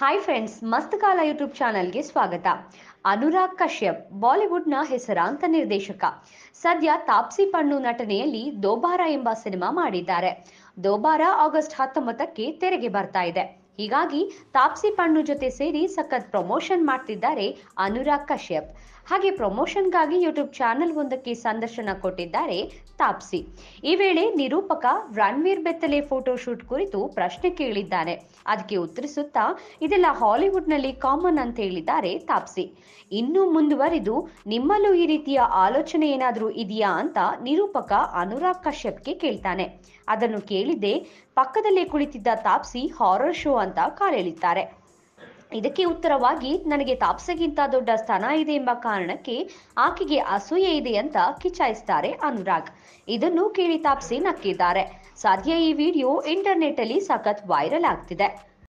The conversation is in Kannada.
ಹಾಯ್ ಫ್ರೆಂಡ್ಸ್ ಮಸ್ತ್ ಕಾಲ ಯೂಟ್ಯೂಬ್ ಚಾನಲ್ಗೆ ಸ್ವಾಗತ ಅನುರಾಗ್ ಕಶ್ಯಪ್ ಬಾಲಿವುಡ್ ನ ಹೆಸರಾಂತ ನಿರ್ದೇಶಕ ಸದ್ಯ ತಾಪ್ಸಿ ಪಣ್ಣು ನಟನೆಯಲ್ಲಿ ದೋಬಾರ ಎಂಬ ಸಿನಿಮಾ ಮಾಡಿದ್ದಾರೆ ದೋಬಾರ ಆಗಸ್ಟ್ ಹತ್ತೊಂಬತ್ತಕ್ಕೆ ತೆರೆಗೆ ಬರ್ತಾ ಇದೆ ಹೀಗಾಗಿ ತಾಪ್ಸಿ ಪಣ್ಣು ಜೊತೆ ಸೇರಿ ಸಖತ್ ಪ್ರಮೋಷನ್ ಮಾಡ್ತಿದ್ದಾರೆ ಅನುರಾಗ್ ಕಶ್ಯಪ್ ಹಾಗೆ ಪ್ರಮೋಷನ್ಗಾಗಿ ಯೂಟ್ಯೂಬ್ ಚಾನೆಲ್ ಒಂದಕ್ಕೆ ಸಂದರ್ಶನ ಕೊಟ್ಟಿದ್ದಾರೆ ತಾಪ್ಸಿ ಈ ವೇಳೆ ನಿರೂಪಕ ರಣವೀರ್ ಬೆತ್ತಲೆ ಫೋಟೋ ಶೂಟ್ ಕುರಿತು ಪ್ರಶ್ನೆ ಕೇಳಿದ್ದಾನೆ ಅದಕ್ಕೆ ಉತ್ತರಿಸುತ್ತಾ ಇದೆಲ್ಲ ಹಾಲಿವುಡ್ನಲ್ಲಿ ಕಾಮನ್ ಅಂತ ಹೇಳಿದ್ದಾರೆ ತಾಪ್ಸಿ ಇನ್ನೂ ಮುಂದುವರಿದು ನಿಮ್ಮಲ್ಲೂ ಈ ರೀತಿಯ ಆಲೋಚನೆ ಏನಾದರೂ ಇದೆಯಾ ಅಂತ ನಿರೂಪಕ ಅನುರಾಗ್ ಕಶ್ಯಪ್ಗೆ ಕೇಳ್ತಾನೆ ಅದನ್ನು ಕೇಳಿದೆ ಪಕ್ಕದಲ್ಲೇ ಕುಳಿತಿದ್ದ ತಾಪ್ಸಿ ಹಾರರ್ ಶೋ ಅಂತ ಕಾಲೆಳಿತಾರೆ ಇದಕ್ಕೆ ಉತ್ತರವಾಗಿ ನನಗೆ ತಾಪ್ಸೆಗಿಂತ ದೊಡ್ಡ ಸ್ಥಾನ ಇದೆ ಎಂಬ ಕಾರಣಕ್ಕೆ ಆಕೆಗೆ ಅಸೂಯೆ ಇದೆ ಅಂತ ಕಿಚಾಯಿಸ್ತಾರೆ ಅನುರಾಗ್ ಇದನ್ನು ಕೇಳಿ ತಾಪ್ಸಿ ನಕ್ಕಿದ್ದಾರೆ ಸದ್ಯ ಈ ವಿಡಿಯೋ ಇಂಟರ್ನೆಟ್ ಅಲ್ಲಿ ಸಖತ್ ವೈರಲ್ ಆಗ್ತಿದೆ